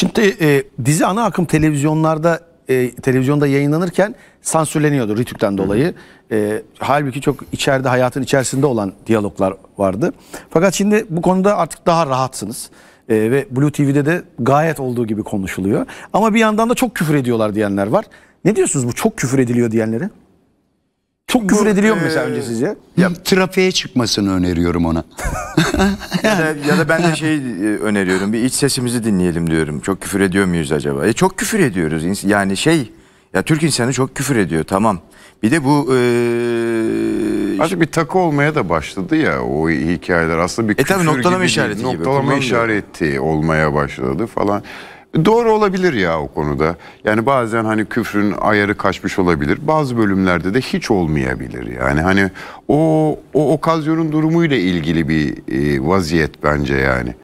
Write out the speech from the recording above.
Şimdi e, dizi ana akım televizyonlarda e, televizyonda yayınlanırken sansürleniyordu Ritük'ten dolayı. E, halbuki çok içeride hayatın içerisinde olan diyaloglar vardı. Fakat şimdi bu konuda artık daha rahatsınız. E, ve Blue TV'de de gayet olduğu gibi konuşuluyor. Ama bir yandan da çok küfür ediyorlar diyenler var. Ne diyorsunuz bu çok küfür ediliyor diyenlere? Çok küfür ediliyor mu e, mesela önce sizce? Ya trafiğe çıkmasını öneriyorum ona. ya, da, ya da ben de şey e, öneriyorum. Bir iç sesimizi dinleyelim diyorum. Çok küfür ediyor muyuz acaba? E çok küfür ediyoruz. Yani şey ya Türk insanı çok küfür ediyor tamam. Bir de bu e... Artık bir takı olmaya da başladı ya o hikayeler aslında bir e küfür tabii noktalama gibi, işareti noktalama gibi. işareti olmaya başladı falan. Doğru olabilir ya o konuda. Yani bazen hani küfrün ayarı kaçmış olabilir. Bazı bölümlerde de hiç olmayabilir. Yani hani o o okazyonun durumuyla ilgili bir e, vaziyet bence yani.